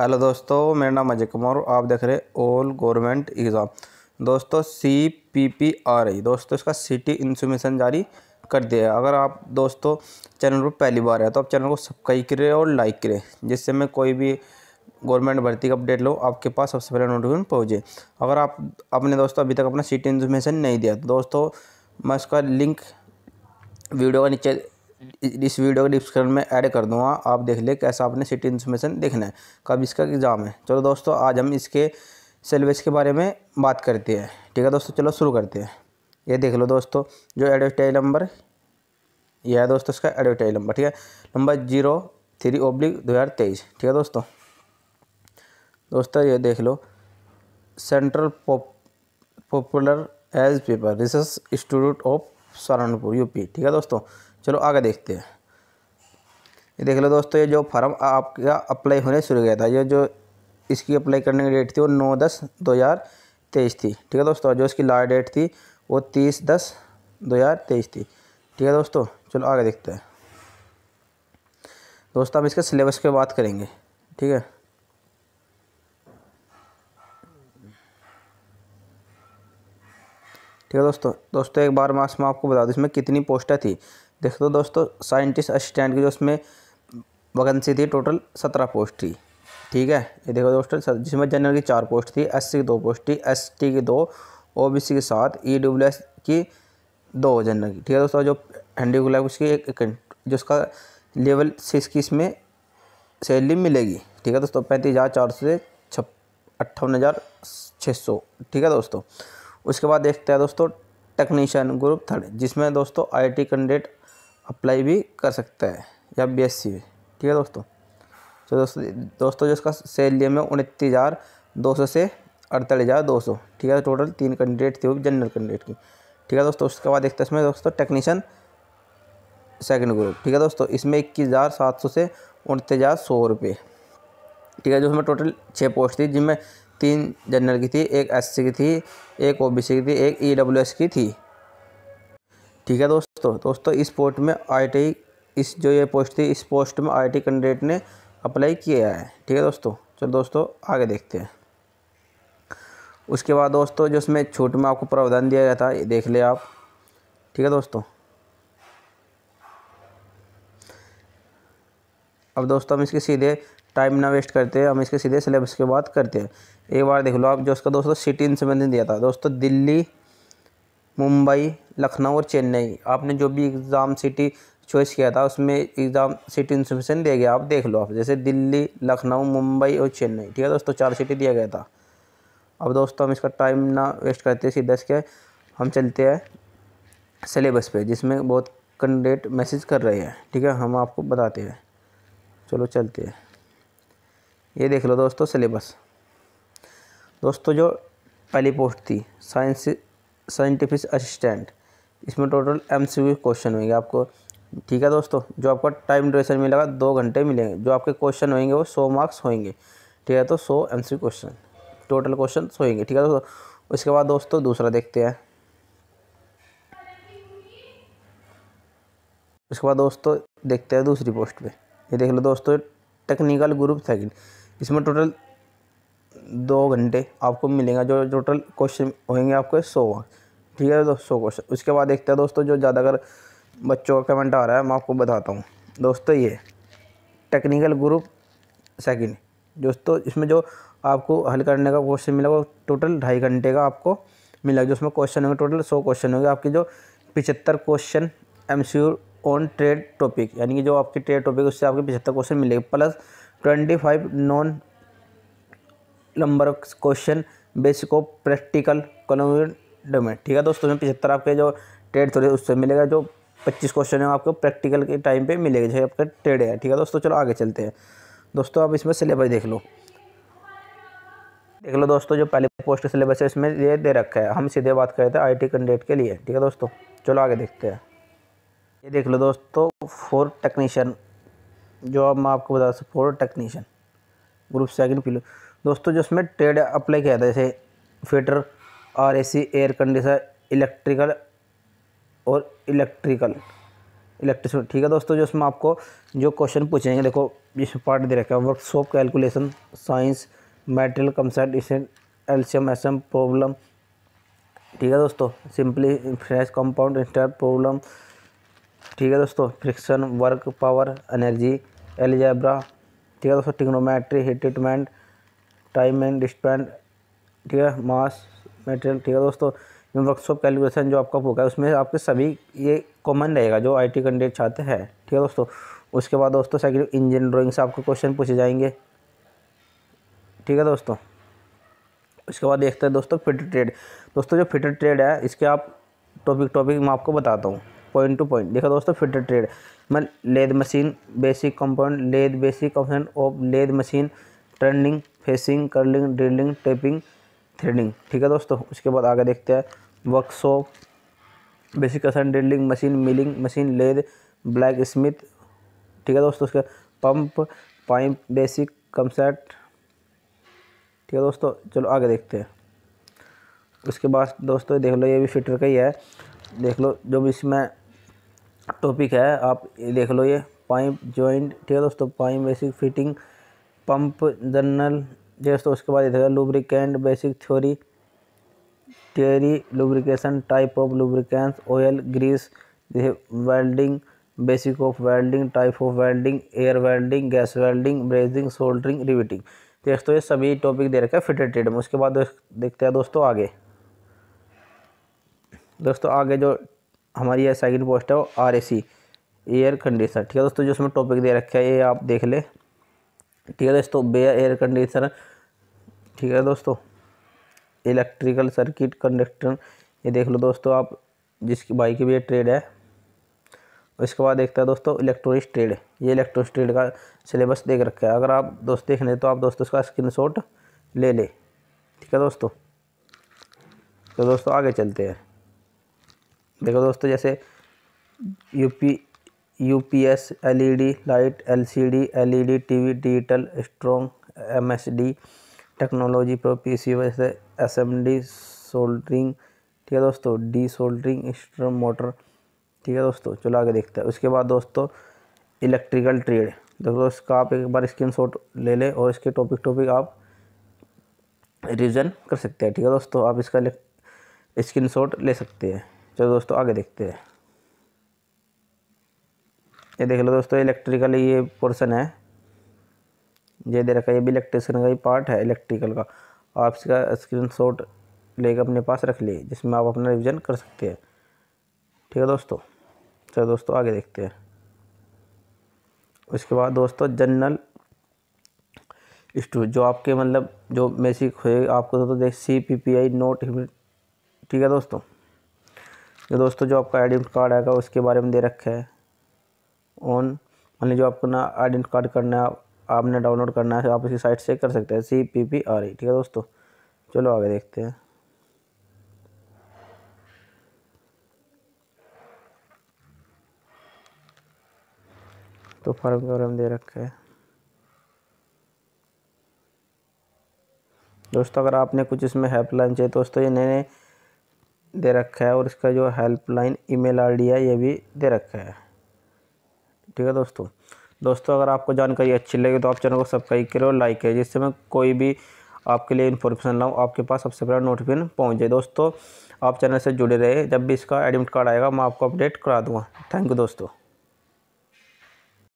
hello दोस्तों मेरा नाम अजय कुमार आप देख रहे हैं ऑल गवर्नमेंट एग्ज़ाम दोस्तों C P P R I दोस्तों इसका सिटी इंफॉर्मेशन जारी कर दिया है अगर आप दोस्तों चैनल पर पहली बार है तो आप चैनल को सब्सक्राइब करें और लाइक करें जिससे मैं कोई भी गवर्नमेंट भर्ती का अपडेट लो आपके पास सबसे पहले नोटिफिकेशन पहुँचे अगर आप अपने दोस्तों अभी तक अपना सिटी इन्फॉर्मेशन नहीं दिया तो दोस्तों मैं उसका लिंक वीडियो का नीचे इस वीडियो के डिस्क्रिप्शन में ऐड कर दूंगा आप देख ले कैसा आपने सिटी इन्फॉर्मेशन देखना है कब इसका एग्ज़ाम है चलो दोस्तों आज हम इसके सिलेबस के बारे में बात करते हैं ठीक है दोस्तों चलो शुरू करते हैं ये देख लो दोस्तों जो एडवर्टाइज नंबर यह है दोस्तों इसका एडवर्टाइज नंबर ठीक है नंबर जीरो थ्री ओब्लिक दो हज़ार तेईस ठीक है दोस्तों दोस्तों ये देख लो central popular age paper research institute of Saharanpur UP ठीक है दोस्तों चलो आगे देखते हैं ये देख लो दोस्तों ये जो फॉर्म आपका अप्लाई होने शुरू गया था ये जो इसकी अप्लाई करने की डेट थी वो नौ दस दो हज़ार तेईस थी ठीक है दोस्तों जो इसकी लास्ट डेट थी वो तीस दस दो हज़ार तेईस थी ठीक है दोस्तों चलो आगे देखते हैं दोस्तों हम इसके सिलेबस के बात करेंगे ठीक है ठीक है दोस्तों दोस्तों एक बार मार्क्स में आपको बता दूँ इसमें कितनी पोस्टें थी देख दो दोस्तों साइंटिस्ट असिस्टेंट की जो उसमें वैकेंसी थी टोटल सत्रह पोस्ट थी ठीक है ये देखो दोस्तों जिसमें जनरल की चार पोस्ट थी एस की दो पोस्ट थी एस की दो ओ की सात ई e की दो जनरल की ठीक है दोस्तों जो गुलाब उसकी एक, एक जो उसका लेवल सिक्स की इसमें सैलरी मिलेगी ठीक है दोस्तों पैंतीस हज़ार चार सौ से छप अट्ठावन हज़ार छः सौ ठीक है दोस्तों उसके बाद देखते हैं दोस्तों टेक्नीशियन ग्रुप थर्ड जिसमें दोस्तों आई टी कैंडिडेट अप्लाई भी कर सकता है या बी एस सी ठीक है दोस्तों तो दोस्तों दोस्तों जो इसका सैलरी में उनतीस हज़ार दो सौ से अड़तालीस हज़ार दो सौ ठीक है टोटल तीन कैंडिडेट थे वो जनरल कैंडिडेट की ठीक है दोस्तों उसके बाद देखते हैं इसमें दोस्तों टेक्नीशियन सेकंड ग्रुप ठीक है दोस्तों इसमें इक्कीस हज़ार सात सौ से उनतीस हज़ार सौ रुपये ठीक है जो हमें टोटल छः पोस्ट थी जिनमें तीन जनरल की थी एक सी की थी एक सी की थी एक एस e की थी ठीक है दोस्तों दोस्तों दोस्तों इस पोस्ट में आईटी इस जो ये पोस्ट थी इस पोस्ट में आईटी कैंडिडेट ने अप्लाई किया है ठीक है दोस्तों चलो दोस्तों आगे देखते हैं उसके बाद दोस्तों जो इसमें छूट में आपको प्रावधान दिया गया था ये देख ले आप ठीक है दोस्तों अब दोस्तों हम इसके सीधे टाइम ना वेस्ट करते हैं हम इसके सीधे सिलेबस के बाद करते हैं एक बार देख लो आप जो उसका दोस्तों सिटी इन संबंधित दिया था दोस्तों दिल्ली मुंबई लखनऊ और चेन्नई आपने जो भी एग्ज़ाम सिटी चॉइस किया था उसमें एग्ज़ाम सिटी इंस्टीट्यूशन दिया गया आप देख लो आप जैसे दिल्ली लखनऊ मुंबई और चेन्नई ठीक है दोस्तों चार सिटी दिया गया था अब दोस्तों हम इसका टाइम ना वेस्ट करते सीधा इसके हम चलते हैं सिलेबस पे जिसमें बहुत कैंडिडेट मैसेज कर रहे हैं ठीक है हम आपको बताते हैं चलो चलते हैं ये देख लो दोस्तों सिलेबस दोस्तों जो पहली पोस्ट थी साइंस साइंटिफिक असिस्टेंट इसमें टोटल एम क्वेश्चन होंगे आपको ठीक है दोस्तों जो आपका टाइम ड्यूरेशन मिलेगा दो घंटे मिलेंगे जो आपके क्वेश्चन होंगे वो सौ मार्क्स होंगे ठीक है तो सौ एम क्वेश्चन टोटल क्वेश्चन होंगे ठीक है दोस्तों उसके बाद दोस्तों दूसरा देखते हैं उसके बाद दोस्तों देखते हैं दूसरी पोस्ट पे ये देख लो दोस्तों टेक्निकल ग्रुप सेकंड इसमें टोटल दो घंटे आपको मिलेगा जो टोटल क्वेश्चन होंगे आपके सौ ठीक है दोस्तों क्वेश्चन उसके बाद देखते हैं दोस्तों जो ज़्यादा अगर बच्चों का कमेंट आ रहा है मैं आपको बताता हूँ दोस्तों ये टेक्निकल ग्रुप सेकंड दोस्तों इसमें जो आपको हल करने का क्वेश्चन मिला वो टोटल ढाई घंटे का आपको मिला जो उसमें क्वेश्चन होंगे टोटल सौ क्वेश्चन होंगे आपके जो पिछहत्तर question M on trade topic यानी कि जो आपके ट्रेड टॉपिक उससे आपके पिछहत्तर क्वेश्चन मिलेगा plus twenty five non number question basic of practical column में ठीक है दोस्तों में पिछहत्तर आपके जो टेड थोड़े उससे मिलेगा जो पच्चीस क्वेश्चन है आपको प्रैक्टिकल के टाइम पे मिलेगा जैसे आपका टेड है ठीक है दोस्तों चलो आगे चलते हैं दोस्तों आप इसमें सिलेबस देख लो देख लो दोस्तों जो पहले पोस्ट सिलेबस है इसमें ये दे रखा है हम सीधे बात कर रहे थे आई टी कैंडिडेट के लिए ठीक है दोस्तों चलो आगे देखते हैं ये देख लो दोस्तों फोर टेक्नीशियन जो अब मैं आपको बता सकता फोर टेक्नीशियन ग्रुप सेकंड फिलो दोस्तों जो उसमें ट्रेड अप्लाई किया था जैसे fitter or air conditioner electrical और इलेक्ट्रिकल इलेक्ट्रिस ठीक है दोस्तों जो इसमें आपको जो क्वेश्चन पूछेंगे देखो जिसमें पार्ट दे रखा है वर्कशॉप कैलकुलेशन साइंस मेटेरियल इस एल्शियम एसम प्रॉब्लम ठीक है दोस्तों सिंपली फ्रेश कंपाउंड इंस्टर प्रॉब्लम ठीक है दोस्तों friction work power energy algebra ठीक है दोस्तों trigonometry heat treatment time and distance ठीक है मास मटेरियल ठीक है दोस्तों वर्कशॉप कैलकुलेशन जो आपका है उसमें आपके सभी ये कॉमन रहेगा जो आई टी कैंडिडेट चाहते हैं ठीक है दोस्तों उसके बाद दोस्तों सेकंड इंजन ड्राइंग से आपको क्वेश्चन पूछे जाएंगे ठीक है दोस्तों उसके बाद देखते हैं दोस्तों फिटर ट्रेड दोस्तों जो फिटर ट्रेड है इसके आप टॉपिक टॉपिक मैं आपको बताता हूँ पॉइंट टू पॉइंट देखो दोस्तों फिटर ट्रेड मैं lathe machine basic compound lathe basic compound of lathe machine turning facing knurling drilling tapping threading ठीक है दोस्तों उसके बाद आगे देखते हैं वर्कशॉप बेसिक कसन drilling machine milling machine lathe blacksmith ठीक है दोस्तों उसके पंप पाइप बेसिक कमसेट ठीक है दोस्तों चलो आगे देखते हैं उसके बाद दोस्तों देख लो ये भी फिटर का ही है देख लो जो भी इसमें टॉपिक है आप देख लो ये पाइप जॉइंट ठीक है दोस्तों pipe basic fitting pump general जैसे उसके बाद इधर लुब्रिकेंट बेसिक थ्योरी टेरी lubrication type of lubricant oil grease welding basic of welding type of welding air welding gas welding brazing soldering riveting दोस्तों ये सभी टॉपिक दे रखे हैं फिटेड ट्रेड में उसके बाद देखते हैं दोस्तों आगे दोस्तों आगे जो हमारी यह पोस्ट है वो आर एयर कंडीशनर ठीक है दोस्तों जो उसमें टॉपिक दे रखे है ये आप देख ले ठीक है दोस्तों बे एयर कंडीशनर ठीक है दोस्तों इलेक्ट्रिकल सर्किट कंडक्टर ये देख लो दोस्तों आप जिसकी भाई की भी ट्रेड है इसके बाद देखता है दोस्तों इलेक्ट्रॉनिक ट्रेड ये इलेक्ट्रॉनिक ट्रेड का सिलेबस देख रखा है अगर आप दोस्त देख लें तो आप दोस्तों इसका शॉट ले लें ठीक है दोस्तों तो दोस्तों आगे चलते हैं देखो दोस्तों जैसे UP U P S L E D light L C D L E D T V digital strong M S D technology पर पी सी वैसे एस एम डी सोल्डरिंग ठीक है दोस्तों डी सोल्डरिंग स्ट्रम मोटर ठीक है दोस्तों चलो आगे देखते हैं उसके बाद दोस्तों इलेक्ट्रिकल ट्रेड दोस्तों इसका आप एक बार स्क्रीन शॉट ले लें और इसके टॉपिक टॉपिक आप रिविजन कर सकते हैं ठीक है दोस्तों आप इसका स्क्रीन शॉट ले सकते हैं चलो दोस्तों आगे देखते हैं ये देख लो दोस्तों इलेक्ट्रिकल ये पोर्सन है ये दे रखा है ये भी इलेक्ट्रिशन का ही पार्ट है इलेक्ट्रिकल का आप इसका स्क्रीन शॉट लेकर अपने पास रख लिए जिसमें आप अपना रिविज़न कर सकते हैं ठीक है दोस्तों चलो दोस्तों आगे देखते हैं उसके बाद दोस्तों जनरल स्टोर जो आपके मतलब जो मैसेज हुए आपको तो देख C P P I note ठीक है दोस्तों दोस्तों जो आपका आई कार्ड आएगा उसके बारे में दे रखा है ऑन मान जो आपको ना आइडेंट कार्ड करना है आपने डाउनलोड करना है आप इसी साइट से कर सकते हैं C P P R E ठीक है दोस्तों चलो आगे देखते हैं तो फॉर्म का हम दे रखा है दोस्तों अगर आपने कुछ इसमें हेल्पलाइन चाहिए दोस्तों ये नए नए दे रखा है और इसका जो हेल्पलाइन ईमेल आईडी है ये भी दे रखा है ठीक है दोस्तों दोस्तों अगर आपको जानकारी अच्छी लगे तो आप चैनल को सब्सक्राइब करें और लाइक करें जिससे मैं कोई भी आपके लिए इन्फॉर्मेशन लाऊँ आपके पास सबसे पहले नोटिफिकेशन पहुँच जाए दोस्तों आप चैनल से जुड़े रहे जब भी इसका एडमिट कार्ड आएगा मैं आपको अपडेट करा दूँगा थैंक यू दोस्तों